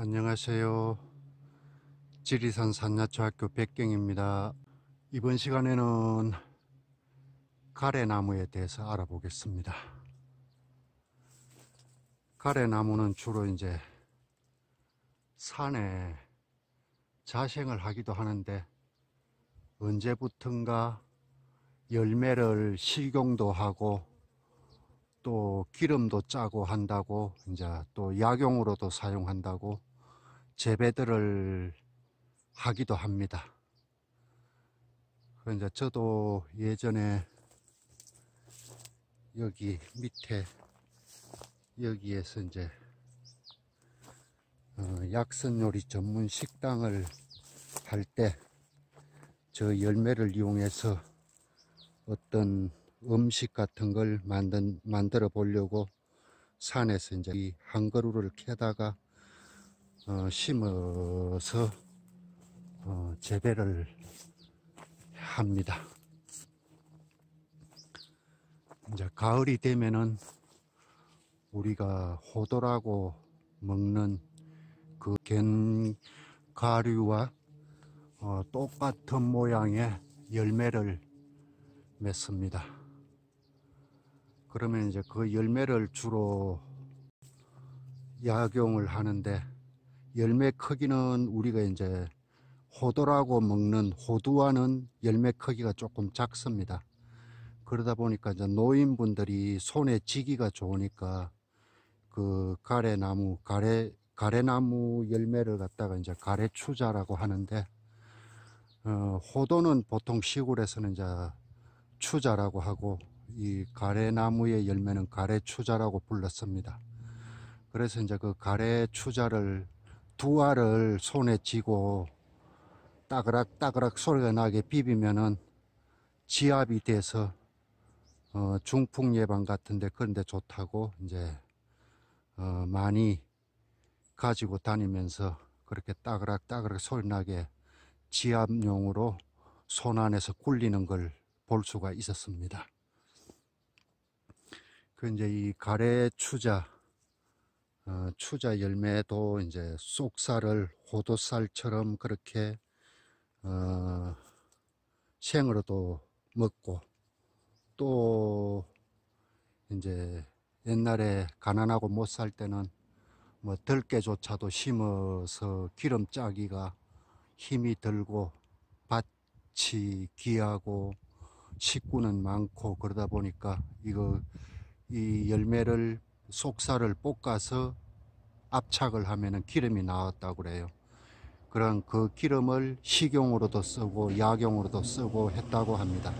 안녕하세요. 지리산 산야초학교 백경입니다. 이번 시간에는 가래나무에 대해서 알아보겠습니다. 가래나무는 주로 이제 산에 자생을 하기도 하는데 언제부턴가 열매를 식용도 하고 또 기름도 짜고 한다고 이제 또 약용으로도 사용한다고 재배들을 하기도 합니다. 그러니 저도 예전에 여기 밑에 여기에서 이제 어, 약선 요리 전문 식당을 할 때 저 열매를 이용해서 어떤 음식 같은 걸 만든, 만들어 보려고 산에서 이제 이한 그루를 캐다가 어, 심어서 어, 재배를 합니다. 이제 가을이 되면은 우리가 호도라고 먹는 그 견과류와 어, 똑같은 모양의 열매를 맺습니다. 그러면 이제 그 열매를 주로 약용을 하는데 열매 크기는 우리가 이제 호도라고 먹는 호두와는 열매 크기가 조금 작습니다. 그러다 보니까 이제 노인분들이 손에 지기가 좋으니까 그 가래나무, 가래, 가래나무 열매를 갖다가 이제 가래추자라고 하는데, 어, 호도는 보통 시골에서는 이제 추자라고 하고, 이 가래나무의 열매는 가래추자라고 불렀습니다. 그래서 이제 그 가래추자를 두 알을 손에 쥐고 따그락 따그락 소리가 나게 비비면은 지압이 돼서 어, 중풍 예방 같은데 그런데 좋다고 이제 어, 많이 가지고 다니면서 그렇게 따그락 따그락 소리 나게 지압용으로 손 안에서 굴리는 걸 볼 수가 있었습니다. 그 이제 이 가래 추자 어, 추자 열매도 이제 쑥살을호두살처럼 그렇게 어, 생으로도 먹고 또 이제 옛날에 가난하고 못 살 때는 뭐 들깨조차도 심어서 기름 짜기가 힘이 들고 밭이 귀하고 식구는 많고 그러다 보니까 이거 이 열매를 속살을 볶아서 압착을 하면 기름이 나왔다고 그래요. 그런 그 기름을 식용으로도 쓰고 약용으로도 쓰고 했다고 합니다.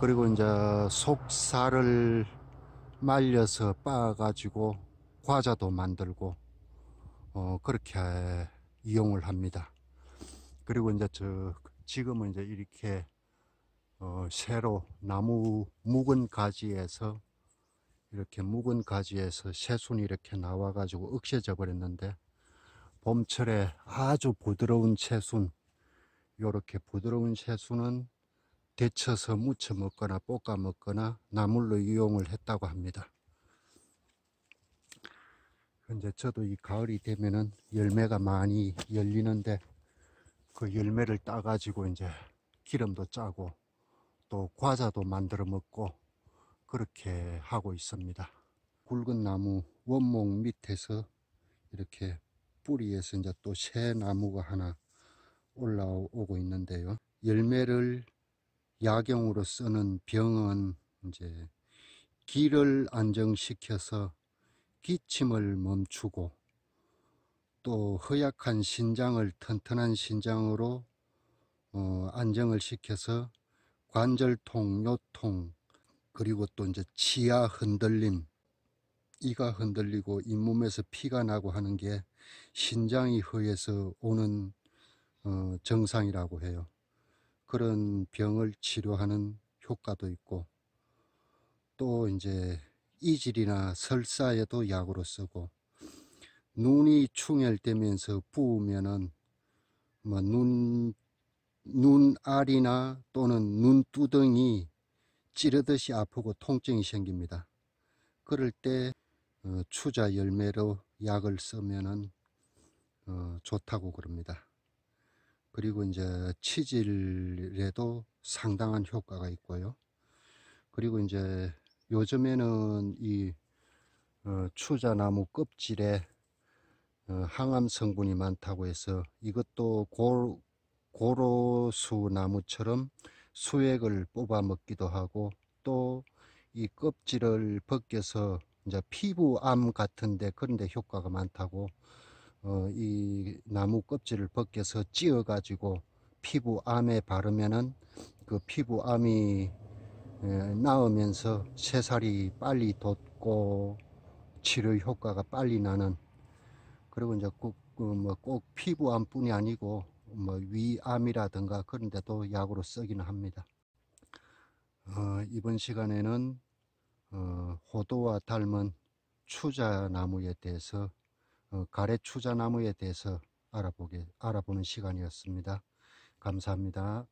그리고 이제 속살을 말려서 빻아가지고 과자도 만들고 어 그렇게 이용을 합니다. 그리고 이제 저 지금은 이제 이렇게 어 새로 나무 묵은 가지에서 이렇게 묵은 가지에서 새순이 이렇게 나와가지고 억세져 버렸는데 봄철에 아주 부드러운 새순 이렇게 부드러운 새순은 데쳐서 무쳐 먹거나 볶아 먹거나 나물로 이용을 했다고 합니다. 근데 저도 이 가을이 되면은 열매가 많이 열리는데 그 열매를 따가지고 이제 기름도 짜고 또 과자도 만들어 먹고 그렇게 하고 있습니다. 굵은 나무 원목 밑에서 이렇게 뿌리에서 이제 또 새 나무가 하나 올라오고 있는데요. 열매를 약용으로 쓰는 병은 이제 기를 안정시켜서 기침을 멈추고 또 허약한 신장을 튼튼한 신장으로 어, 안정을 시켜서 관절통, 요통, 그리고 또 이제 치아 흔들림, 이가 흔들리고 잇몸에서 피가 나고 하는 게 신장이 허해서 오는 어, 정상이라고 해요. 그런 병을 치료하는 효과도 있고 또 이제 이질이나 설사에도 약으로 쓰고 눈이 충혈되면서 부으면은 뭐 눈, 눈알이나 또는 눈두덩이 찌르듯이 아프고 통증이 생깁니다. 그럴 때 어, 추자 열매로 약을 쓰면은 어, 좋다고 그럽니다. 그리고 이제 치질에도 상당한 효과가 있고요. 그리고 이제 요즘에는 이 어, 추자나무 껍질에 어, 항암 성분이 많다고 해서 이것도 고, 고로수 나무처럼 수액을 뽑아 먹기도 하고 또 이 껍질을 벗겨서 이제 피부암 같은데 그런데 효과가 많다고 어, 이 나무 껍질을 벗겨서 찧어 가지고 피부암에 바르면은 그 피부암이 에, 나오면서 새살이 빨리 돋고 치료 효과가 빨리 나는 그리고 이제 꼭, 그 뭐꼭 피부암뿐이 아니고 뭐 위암이라든가 그런 데도 약으로 쓰기는 합니다. 어, 이번 시간에는 어, 호도와 닮은 추자나무에 대해서 어, 가래 추자나무에 대해서 알아보게 알아보는 시간이었습니다. 감사합니다.